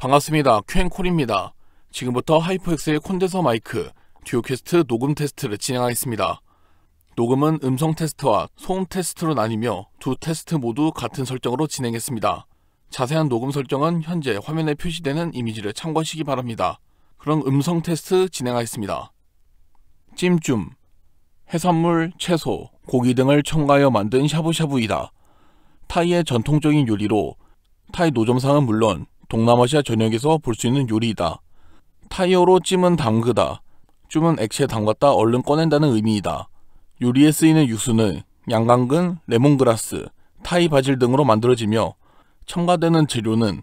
반갑습니다. 퀸콜입니다. 지금부터 하이퍼엑스의 콘덴서 마이크 듀오캐스트 녹음 테스트를 진행하겠습니다. 녹음은 음성 테스트와 소음 테스트로 나뉘며 두 테스트 모두 같은 설정으로 진행했습니다. 자세한 녹음 설정은 현재 화면에 표시되는 이미지를 참고하시기 바랍니다. 그럼 음성 테스트 진행하겠습니다. 찜쫌 해산물, 채소, 고기 등을 첨가하여 만든 샤브샤브이다. 타이의 전통적인 요리로 타이 노점상은 물론 동남아시아 전역에서 볼 수 있는 요리이다. 타이어로 찜은 담그다. 찜은 액체 담갔다 얼른 꺼낸다는 의미이다. 요리에 쓰이는 육수는 양강근, 레몬그라스, 타이 바질 등으로 만들어지며 첨가되는 재료는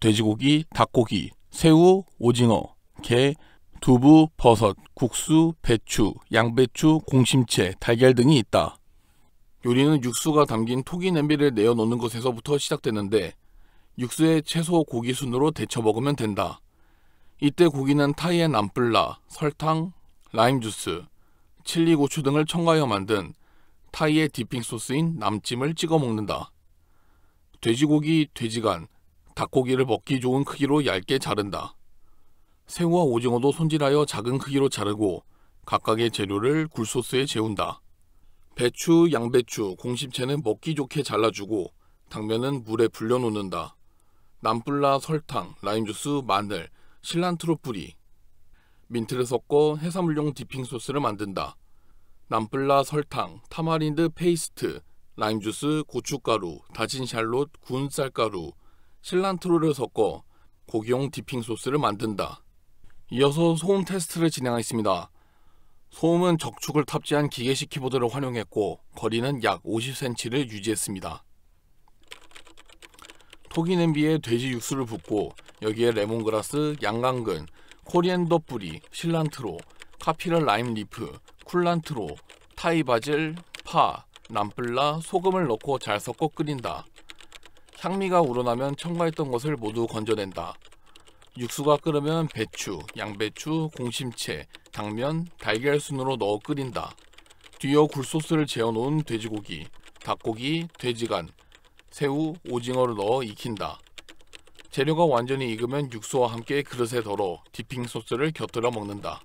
돼지고기, 닭고기, 새우, 오징어, 게, 두부, 버섯, 국수, 배추, 양배추, 공심채, 달걀 등이 있다. 요리는 육수가 담긴 토기 냄비를 내어 놓는 것에서부터 시작되는데 육수에 채소 고기 순으로 데쳐 먹으면 된다. 이때 고기는 타이의남플라 설탕, 라임 주스, 칠리 고추 등을 첨가하여 만든 타이의 디핑 소스인 남찜을 찍어 먹는다. 돼지고기, 돼지간, 닭고기를 먹기 좋은 크기로 얇게 자른다. 새우와 오징어도 손질하여 작은 크기로 자르고 각각의 재료를 굴소스에 재운다. 배추, 양배추, 공심채는 먹기 좋게 잘라주고 당면은 물에 불려 놓는다. 남불라 설탕, 라임주스, 마늘, 실란트로 뿌리, 민트를 섞고 해산물용 디핑 소스를 만든다. 남불라 설탕, 타마린드 페이스트, 라임주스, 고춧가루, 다진 샬롯, 구운 쌀가루, 실란트로를 섞어 고기용 디핑 소스를 만든다. 이어서 소음 테스트를 진행하였습니다. 소음은 적축을 탑재한 기계식 키보드를 활용했고 거리는 약 50cm를 유지했습니다. 포기 냄비에 돼지 육수를 붓고 여기에 레몬그라스, 양강근, 코리엔더 뿌리, 실란트로, 카피를 라임 리프, 쿨란트로, 타이 바질, 파, 남플라, 소금을 넣고 잘 섞어 끓인다. 향미가 우러나면 첨가했던 것을 모두 건져낸다. 육수가 끓으면 배추, 양배추, 공심채, 당면, 달걀 순으로 넣어 끓인다. 뒤어 굴소스를 재워놓은 돼지고기, 닭고기, 돼지간, 새우, 오징어를 넣어 익힌다. 재료가 완전히 익으면 육수와 함께 그릇에 덜어 디핑 소스를 곁들여 먹는다.